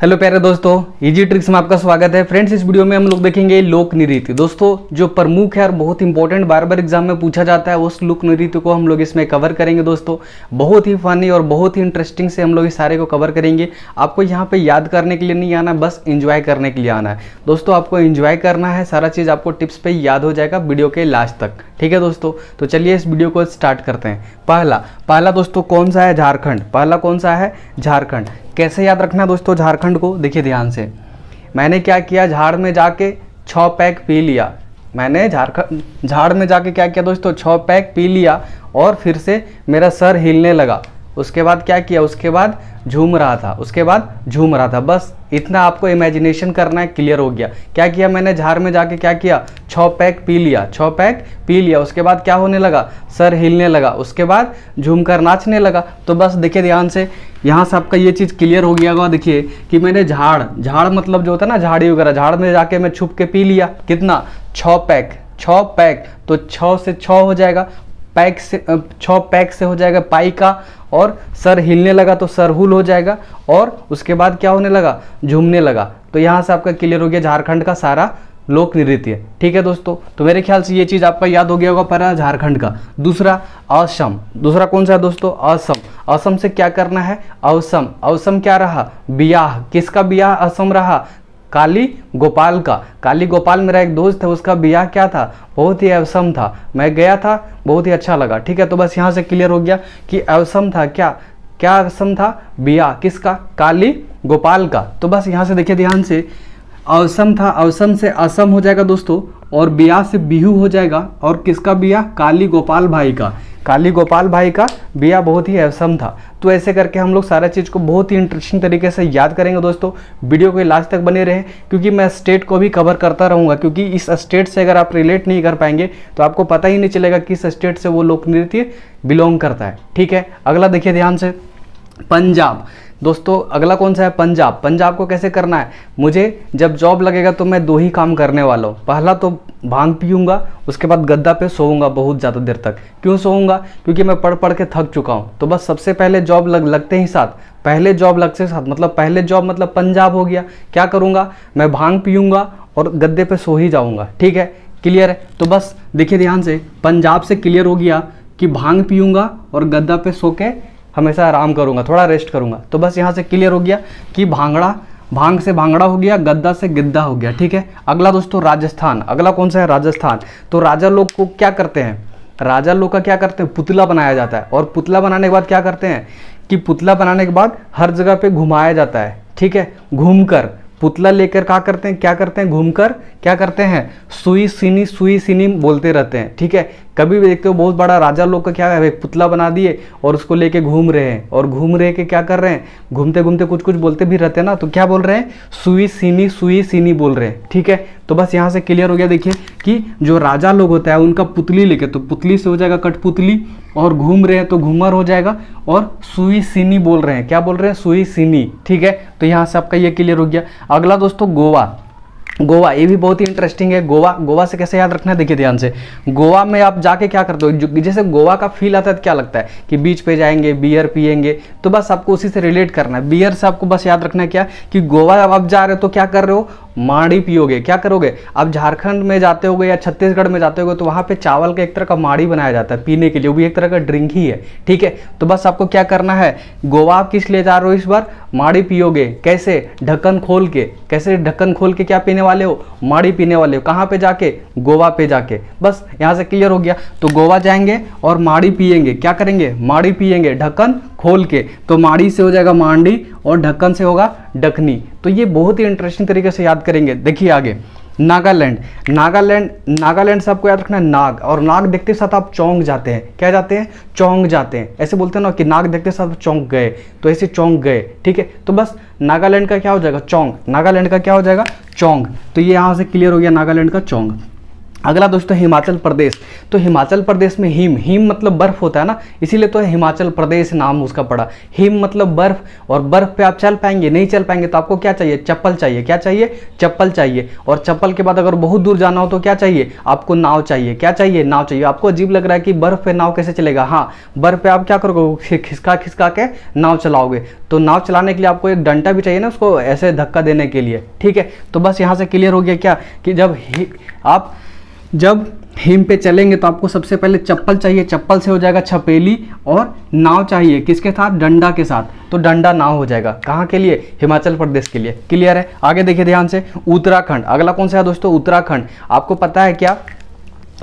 hello प्यारे दोस्तों easy tricks में आपका स्वागत है फ्रेंड्स इस वीडियो में हम लोग देखेंगे लोक नृत्य दोस्तों जो प्रमुख है और बहुत इंपॉर्टेंट बार बार एग्जाम में पूछा जाता है उस लोक नृत्य को हम लोग इसमें कवर करेंगे दोस्तों बहुत ही फनी और बहुत ही इंटरेस्टिंग से हम लोग इस सारे को कवर करेंगे आपको यहाँ पे याद करने के लिए नहीं आना बस इंजॉय करने के लिए आना है दोस्तों आपको इन्जॉय करना है सारा चीज़ आपको टिप्स पर याद हो जाएगा वीडियो के लास्ट तक ठीक है दोस्तों तो चलिए इस वीडियो को स्टार्ट करते हैं पहला पहला दोस्तों कौन सा है झारखंड पहला कौन सा है झारखंड कैसे याद रखना दोस्तों झारखंड को देखिए ध्यान से मैंने क्या किया झाड़ में जाके छः पैक पी लिया मैंने झारखंड झाड़ में जाके क्या किया दोस्तों छः पैक पी लिया और फिर से मेरा सर हिलने लगा उसके बाद क्या किया उसके बाद झूम रहा था उसके बाद झूम रहा था बस इतना आपको इमेजिनेशन करना है क्लियर हो गया क्या किया मैंने झाड़ में जाके क्या किया छः पैक पी लिया छः पैक पी लिया उसके बाद क्या होने लगा सर हिलने लगा उसके बाद झूम कर नाचने लगा तो बस देखिए ध्यान से यहाँ से आपका ये चीज़ क्लियर हो गया होगा देखिए कि मैंने झाड़ झाड़ मतलब जो होता है ना झाड़ी वगैरह झाड़ में जाके मैं छुप के पी लिया कितना छ पैक छ पैक तो छ से छ हो जाएगा पैक से छः पैक से हो जाएगा पाई का और सर हिलने लगा तो सर हुल हो जाएगा और उसके बाद क्या होने लगा झूमने लगा तो यहाँ से आपका क्लियर हो गया झारखंड का सारा लोक नृत्य ठीक है दोस्तों तो मेरे ख्याल से ये चीज़ आपका याद हो गया होगा पर झारखंड का दूसरा असम दूसरा कौन सा है दोस्तों असम असम से क्या करना है अवसम अवसम क्या रहा ब्याह किसका ब्याह असम रहा काली गोपाल का काली गोपाल मेरा एक दोस्त है उसका ब्याह क्या था बहुत ही अवसम था मैं गया था बहुत ही अच्छा लगा ठीक है तो बस यहाँ से क्लियर हो गया कि अवसम था क्या क्या अवसम था ब्याह किसका काली गोपाल का तो बस यहाँ से देखिए ध्यान से अवसम था अवसम से असम हो जाएगा दोस्तों और ब्याह से बिहू हो जाएगा और किसका ब्याह काली गोपाल भाई का काली गोपाल भाई का बिया बहुत ही अवसम था तो ऐसे करके हम लोग सारा चीज़ को बहुत ही इंटरेस्टिंग तरीके से याद करेंगे दोस्तों वीडियो को लास्ट तक बने रहें क्योंकि मैं स्टेट को भी कवर करता रहूँगा क्योंकि इस स्टेट से अगर आप रिलेट नहीं कर पाएंगे तो आपको पता ही नहीं चलेगा किस स्टेट से वो लोक नृत्य बिलोंग करता है ठीक है अगला देखिए ध्यान से पंजाब दोस्तों अगला कौन सा है पंजाब पंजाब को कैसे करना है मुझे जब जॉब लगेगा तो मैं दो ही काम करने वाला हूँ पहला तो भांग पीऊँगा उसके बाद गद्दा पे सोऊंगा बहुत ज़्यादा देर तक क्यों सोऊंगा क्योंकि मैं पढ़ पढ़ के थक चुका हूँ तो बस सबसे पहले जॉब लग लगते ही साथ पहले जॉब लगते साथ मतलब पहले जॉब मतलब पंजाब हो गया क्या करूँगा मैं भांग पीऊँगा और गद्दे पे सो ही जाऊँगा ठीक है क्लियर है तो बस देखिए ध्यान से पंजाब से क्लियर हो गया कि भांग पीऊँगा और गद्दा पे सो के हमेशा आराम करूँगा थोड़ा रेस्ट करूँगा तो बस यहाँ से क्लियर हो गया कि भांगड़ा भांग से भांगड़ा हो गया गद्दा से गिद्दा हो गया ठीक है अगला दोस्तों राजस्थान अगला कौन सा है राजस्थान तो राजा लोग को क्या करते हैं राजा लोग का क्या करते हैं पुतला बनाया जाता है और पुतला बनाने के बाद क्या करते हैं कि पुतला बनाने के बाद हर जगह पे घुमाया जाता है ठीक है घूमकर पुतला लेकर क्या करते हैं क्या करते हैं घूमकर क्या करते हैं सुई सीनी सुई सीनी बोलते रहते हैं ठीक है कभी भी देखते हो बहुत बड़ा राजा लोग का क्या है एक पुतला बना दिए और उसको लेके घूम रहे हैं और घूम रहे के क्या कर रहे हैं घूमते घूमते कुछ कुछ बोलते भी रहते हैं ना तो क्या बोल रहे हैं सुई सीनी सुई सीनी बोल रहे हैं ठीक है तो बस यहाँ से क्लियर हो गया देखिए कि जो राजा लोग होता है उनका पुतली लेके तो पुतली से हो जाएगा कठपुतली और घूम रहे हैं तो घूमर हो जाएगा और सुई सीनी बोल रहे हैं क्या बोल रहे हैं सुई सीनी ठीक है तो यहाँ से आपका ये क्लियर हो गया अगला दोस्तों गोवा गोवा ये भी बहुत ही इंटरेस्टिंग है गोवा गोवा से कैसे याद रखना है देखिए ध्यान से गोवा में आप जाके क्या करते हो जैसे गोवा का फील आता है तो क्या लगता है कि बीच पे जाएंगे बियर पियेंगे तो बस आपको उसी से रिलेट करना है बियर से आपको बस याद रखना है क्या कि गोवा अब आप जा रहे हो तो क्या कर रहे हो माड़ी पियोगे क्या करोगे आप झारखंड में जाते हो या छत्तीसगढ़ में जाते हो तो वहाँ पर चावल का एक तरह का माड़ी बनाया जाता है पीने के लिए वो भी एक तरह का ड्रिंक ही है ठीक है तो बस आपको क्या करना है गोवा आप किस लिए जा रहे हो इस बार माड़ी पियोगे कैसे ढक्कन खोल के कैसे ढक्कन खोल के क्या पीने वाले हो माड़ी पीने वाले हो कहाँ पे जाके गोवा पे जाके बस यहाँ से क्लियर हो गया तो गोवा जाएंगे और माड़ी पियेंगे क्या करेंगे माड़ी पियेंगे ढक्कन खोल के तो माड़ी से हो जाएगा मांडी और ढक्कन से होगा ढकनी तो ये बहुत ही इंटरेस्टिंग तरीके से याद करेंगे देखिए आगे नागालैंड नागालैंड नागालैंड से आपको याद रखना है नाग और नाग देखते साथ आप चौंक जाते हैं क्या जाते हैं चौंक जाते हैं ऐसे बोलते हैं ना कि नाग देखते साथ चौंक गए तो ऐसे चौंक गए ठीक है तो बस नागालैंड का क्या हो जाएगा चौंक नागालैंड का क्या हो जाएगा चौंग तो ये यहाँ से क्लियर हो गया नागालैंड का चौंग अगला दोस्तों हिमाचल प्रदेश तो हिमाचल प्रदेश में हिम हिम मतलब बर्फ़ होता है ना इसीलिए तो हिमाचल प्रदेश नाम उसका पड़ा हिम मतलब बर्फ़ और बर्फ़ पे आप चल पाएंगे नहीं चल पाएंगे तो आपको क्या चाहिए चप्पल चाहिए क्या चाहिए चप्पल चाहिए और चप्पल के बाद अगर बहुत दूर जाना हो तो क्या चाहिए आपको नाव चाहिए क्या चाहिए नाव चाहिए आपको अजीब लग रहा है कि बर्फ़ पे नाव कैसे चलेगा हाँ बर्फ़ पे आप क्या करोगे खिसका खिसका के नाव चलाओगे तो नाव चलाने के लिए आपको एक डंटा भी चाहिए ना उसको ऐसे धक्का देने के लिए ठीक है तो बस यहाँ से क्लियर हो गया क्या कि जब आप जब हिम पे चलेंगे तो आपको सबसे पहले चप्पल चाहिए चप्पल से हो जाएगा छपेली और नाव चाहिए किसके साथ डंडा के साथ तो डंडा नाव हो जाएगा कहाँ के लिए हिमाचल प्रदेश के लिए क्लियर है आगे देखिए ध्यान से उत्तराखंड अगला कौन सा है दोस्तों उत्तराखंड आपको पता है क्या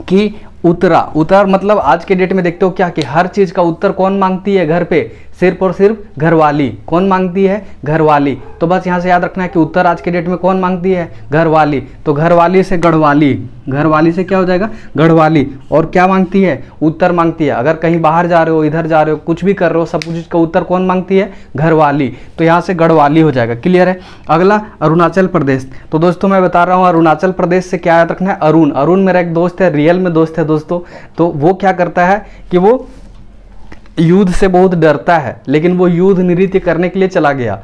कि उत्तरा उत्तर मतलब आज के डेट में देखते हो क्या कि हर चीज़ का उत्तर कौन मांगती है घर पे सिर्फ और सिर्फ घरवाली कौन मांगती है घरवाली तो बस यहाँ से याद रखना है कि उत्तर आज के डेट में कौन मांगती है घरवाली तो घरवाली से गढ़वाली घरवाली से क्या हो जाएगा गढ़वाली और क्या मांगती है उत्तर मांगती है अगर कहीं बाहर जा रहे हो इधर जा रहे हो कुछ भी कर रहे हो सब कुछ का उत्तर कौन मांगती है घरवाली तो यहाँ से गढ़वाली हो जाएगा क्लियर है अगला अरुणाचल प्रदेश तो दोस्तों मैं बता रहा हूँ अरुणाचल प्रदेश से क्या याद रखना है अरुण अरुण मेरा एक दोस्त है रियल में दोस्त है दोस्तों तो वो क्या करता है कि वो युद्ध से बहुत डरता है लेकिन वो युद्ध नृत्य करने के लिए चला गया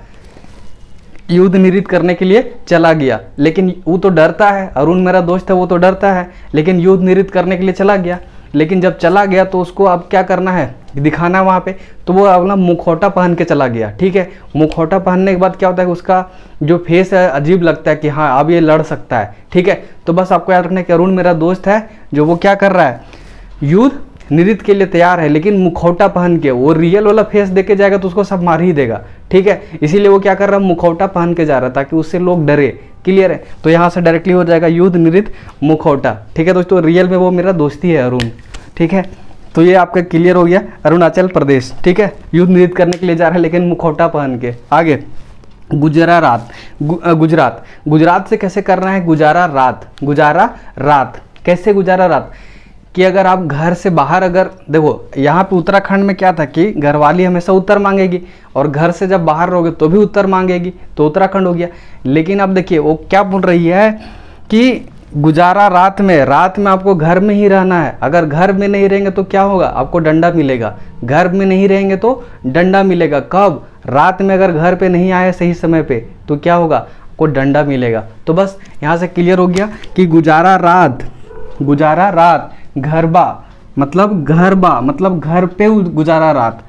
युद्ध नृत्य करने के लिए चला गया लेकिन वो तो डरता है अरुण मेरा दोस्त है वो तो डरता है लेकिन युद्ध नृत्य करने के लिए चला गया लेकिन जब चला गया तो उसको अब क्या करना है दिखाना वहाँ पे तो वो अपना मुखौटा पहन के चला गया ठीक है मुखौटा पहनने के बाद क्या होता है उसका जो फेस है अजीब लगता है कि हाँ अब ये लड़ सकता है ठीक है तो बस आपको याद रखना कि अरुण मेरा दोस्त है जो वो क्या कर रहा है युद्ध नृत्य के लिए तैयार है लेकिन मुखौटा पहन के वो रियल वाला फेस देके जाएगा तो उसको सब मार ही देगा ठीक है इसीलिए वो क्या कर रहा है मुखौटा पहन के जा रहा है ताकि उससे लोग डरे क्लियर है तो यहाँ से डायरेक्टली हो जाएगा युद्ध नृत्य मुखौटा ठीक है दोस्तों रियल में वो मेरा दोस्ती है अरुण ठीक है तो ये आपका क्लियर हो गया अरुणाचल प्रदेश ठीक है युद्ध नृत्य करने के लिए जा रहा है लेकिन मुखौटा पहन के आगे गुजरा रात गु, गुजरात गुजरात से कैसे करना है गुजारा रात गुजारा रात कैसे गुजारा रात कि अगर आप घर से बाहर अगर देखो यहाँ पे उत्तराखंड में क्या था कि घरवाली हमेशा उत्तर मांगेगी और घर से जब बाहर रहोगे तो भी उत्तर मांगेगी तो उत्तराखंड हो गया लेकिन अब देखिए वो क्या बोल रही है कि गुजारा रात में रात में आपको घर में ही रहना है अगर घर में नहीं रहेंगे तो क्या होगा आपको डंडा मिलेगा घर में नहीं रहेंगे तो डंडा मिलेगा कब रात में अगर घर पे नहीं आए सही समय पे तो क्या होगा आपको डंडा मिलेगा तो बस यहाँ से क्लियर हो गया कि गुजारा रात गुजारा रात घरबा मतलब घरबा मतलब घर पे गुजारा रात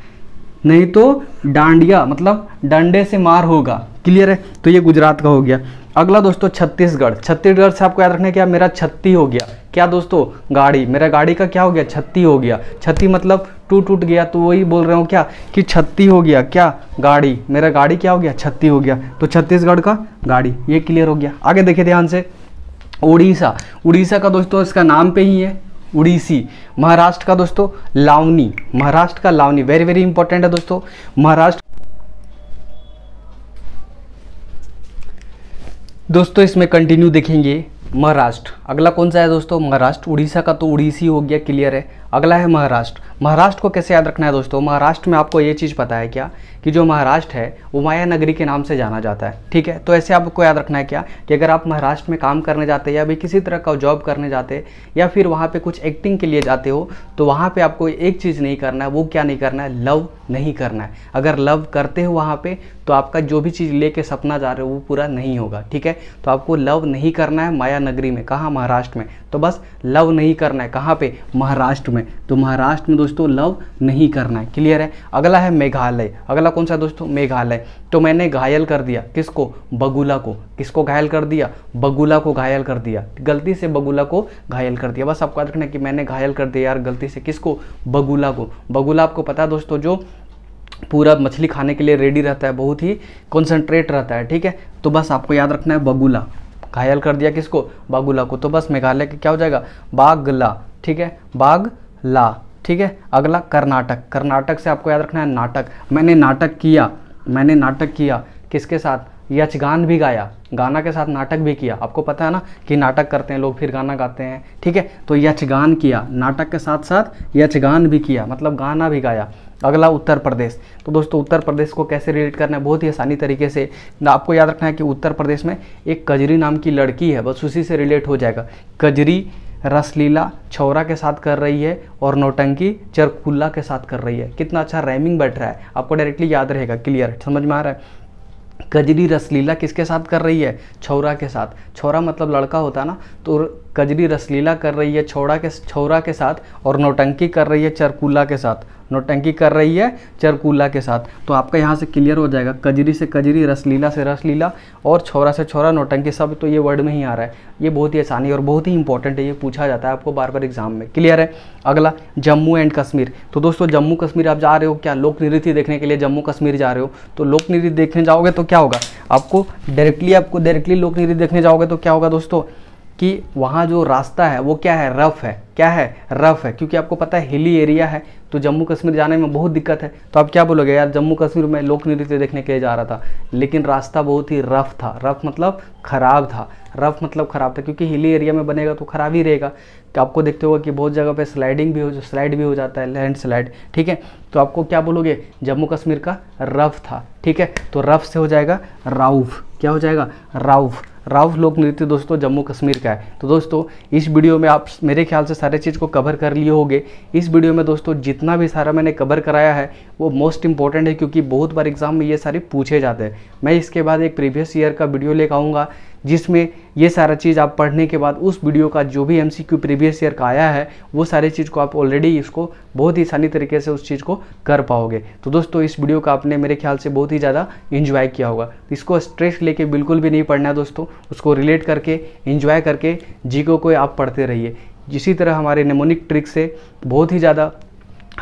नहीं तो डांडिया मतलब डंडे से मार होगा क्लियर है तो ये गुजरात का हो गया अगला दोस्तों छत्तीसगढ़ छत्तीसगढ़ से आपको याद रखना है क्या मेरा छत्ती हो गया क्या दोस्तों गाड़ी मेरा गाड़ी का क्या हो गया छत्ती हो गया छत्ती मतलब टूट टूट गया तो वही बोल रहे हो क्या कि छत्ती हो गया क्या गाड़ी मेरा गाड़ी क्या हो गया छत्ती हो गया तो छत्तीसगढ़ का गाड़ी ये क्लियर हो गया आगे देखिए ध्यान से उड़ीसा उड़ीसा का दोस्तों इसका नाम पे ही है उड़ीसी महाराष्ट्र का दोस्तों लावनी महाराष्ट्र का लावनी वेरी वेरी इंपॉर्टेंट है दोस्तों महाराष्ट्र दोस्तों इसमें कंटिन्यू देखेंगे महाराष्ट्र अगला कौन सा है दोस्तों महाराष्ट्र उड़ीसा का तो उड़ीसी हो गया क्लियर है अगला है महाराष्ट्र महाराष्ट्र को कैसे याद रखना है दोस्तों महाराष्ट्र में आपको ये चीज़ पता है क्या कि जो महाराष्ट्र है वो माया नगरी के नाम से जाना जाता है ठीक है तो ऐसे आपको याद रखना है क्या कि अगर आप महाराष्ट्र में काम करने जाते हैं या भी किसी तरह का जॉब करने जाते या फिर वहाँ पर कुछ एक्टिंग के लिए जाते हो तो वहाँ पर आपको एक चीज़ नहीं करना है वो क्या नहीं करना है लव नहीं करना है अगर लव करते हो वहाँ पर तो आपका जो भी चीज़ लेके सपना जा रहे हो वो पूरा नहीं होगा ठीक है तो आपको लव नहीं करना है माया नगरी में कहाँ महाराष्ट्र में तो बस लव नहीं करना है कहाँ पर महाराष्ट्र में में तो महाराष्ट्र में दोस्तों लव नहीं करना है क्लियर है अगला है मेघालय अगला कौन सा दोस्तों मेघालय तो मैंने घायल कर दिया किसको बगुला को किसको घायल कर दिया बगुला को घायल कर दिया गलती से बगुला को घायल कर दिया बस आपको याद रखना कि मैंने घायल कर दिया यार गलती से किसको बगुला को बगुला आपको पता दोस्तों जो पूरा मछली खाने के लिए रेडी रहता है बहुत ही कॉन्सेंट्रेट रहता है ठीक है तो बस आपको याद रखना है बगुला घायल कर दिया किसको बागुला को तो बस मेघालय के क्या हो जाएगा बागला ठीक है बाग ला ठीक है अगला कर्नाटक कर्नाटक से आपको याद रखना है नाटक मैंने नाटक किया मैंने नाटक किया किसके साथ यचगान भी गाया गाना के साथ नाटक भी किया आपको पता है ना कि नाटक करते हैं लोग फिर गाना गाते हैं ठीक है तो यक्षगान किया नाटक के साथ साथ यचगान भी किया मतलब गाना भी गाया अगला उत्तर प्रदेश तो दोस्तों उत्तर प्रदेश को कैसे रिलेट करना है बहुत ही आसानी तरीके से आपको याद रखना है कि उत्तर प्रदेश में एक कजरी नाम की लड़की है बस उसी से रिलेट हो जाएगा कजरी रसलीला छौरा के साथ कर रही है और नोटंकी चरकुल्ला के साथ कर रही है कितना अच्छा रैमिंग बैठ रहा है आपको डायरेक्टली याद रहेगा क्लियर समझ में आ रहा है कजरी रसलीला किसके साथ कर रही है छौरा के साथ छौरा मतलब लड़का होता है ना तो कजरी रसलीला कर रही है छोड़ा के छोरा के साथ और नोटंकी कर रही है चरकूला के साथ नोटंकी कर रही है चरकूला के साथ तो आपका यहाँ से क्लियर हो जाएगा कजरी से कजरी रसलीला से रसलीला और छोरा से छोरा नोटंकी सब तो ये वर्ड में ही आ रहा है ये बहुत ही आसानी और बहुत ही इंपॉर्टेंट है ये पूछा जाता है आपको बार बार एग्जाम में क्लियर है अगला जम्मू एंड कश्मीर तो दोस्तों जम्मू कश्मीर आप जा रहे हो क्या लोक नृत्य देखने के लिए जम्मू कश्मीर जा रहे हो तो लोक नृत्य देखने जाओगे तो क्या होगा आपको डायरेक्टली आपको डायरेक्टली लोक नृत्य देखने जाओगे तो क्या होगा दोस्तों कि वहाँ जो रास्ता है वो क्या है रफ़ है क्या है रफ़ है क्योंकि आपको पता है हिली एरिया है तो जम्मू कश्मीर जाने में बहुत दिक्कत है तो आप क्या बोलोगे यार जम्मू कश्मीर में लोक नृत्य देखने के लिए जा रहा था लेकिन रास्ता बहुत ही रफ़ था रफ़ मतलब ख़राब था रफ़ मतलब ख़राब था क्योंकि हिली एरिया में बनेगा तो ख़राब ही रहेगा तो आपको देखते होगा कि बहुत जगह पर स्लाइडिंग भी हो स्लाइड भी हो जाता है लैंड स्लाइड ठीक है तो आपको क्या बोलोगे जम्मू कश्मीर का रफ़ था ठीक है तो रफ़ से हो जाएगा राउफ क्या हो जाएगा राउफ़ राव लोक नृत्य दोस्तों जम्मू कश्मीर का है तो दोस्तों इस वीडियो में आप मेरे ख्याल से सारे चीज़ को कवर कर लिए होंगे इस वीडियो में दोस्तों जितना भी सारा मैंने कवर कराया है वो मोस्ट इंपॉर्टेंट है क्योंकि बहुत बार एग्जाम में ये सारे पूछे जाते हैं मैं इसके बाद एक प्रीवियस ईयर का वीडियो लेकर आऊँगा जिसमें ये सारा चीज़ आप पढ़ने के बाद उस वीडियो का जो भी M C Q previous year का आया है वो सारी चीज़ को आप ऑलरेडी इसको बहुत ही आसानी तरीके से उस चीज़ को कर पाओगे तो दोस्तों इस वीडियो का आपने मेरे ख्याल से बहुत ही ज़्यादा इन्जॉय किया होगा तो इसको स्ट्रेस लेके बिल्कुल भी नहीं पढ़ना दोस्तों उसको रिलेट करके इन्जॉय करके जीको को आप पढ़ते रहिए इसी तरह हमारे नेमोनिक ट्रिक से बहुत ही ज़्यादा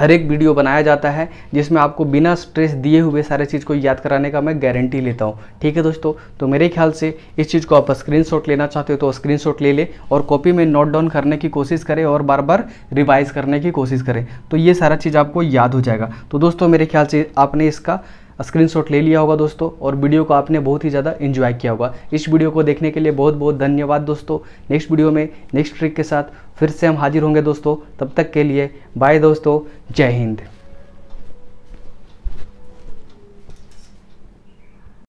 हर एक वीडियो बनाया जाता है जिसमें आपको बिना स्ट्रेस दिए हुए सारे चीज़ को याद कराने का मैं गारंटी लेता हूँ ठीक है दोस्तों तो मेरे ख्याल से इस चीज़ को आप स्क्रीनशॉट लेना चाहते हो तो स्क्रीनशॉट ले ले और कॉपी में नोट डाउन करने की कोशिश करें और बार बार रिवाइज करने की कोशिश करें तो ये सारा चीज़ आपको याद हो जाएगा तो दोस्तों मेरे ख्याल से आपने इसका स्क्रीनशॉट ले लिया होगा दोस्तों और वीडियो को आपने बहुत ही ज़्यादा इन्जॉय किया होगा इस वीडियो को देखने के लिए बहुत बहुत धन्यवाद दोस्तों नेक्स्ट वीडियो में नेक्स्ट ट्रिक के साथ फिर से हम हाजिर होंगे दोस्तों तब तक के लिए बाय दोस्तों जय हिंद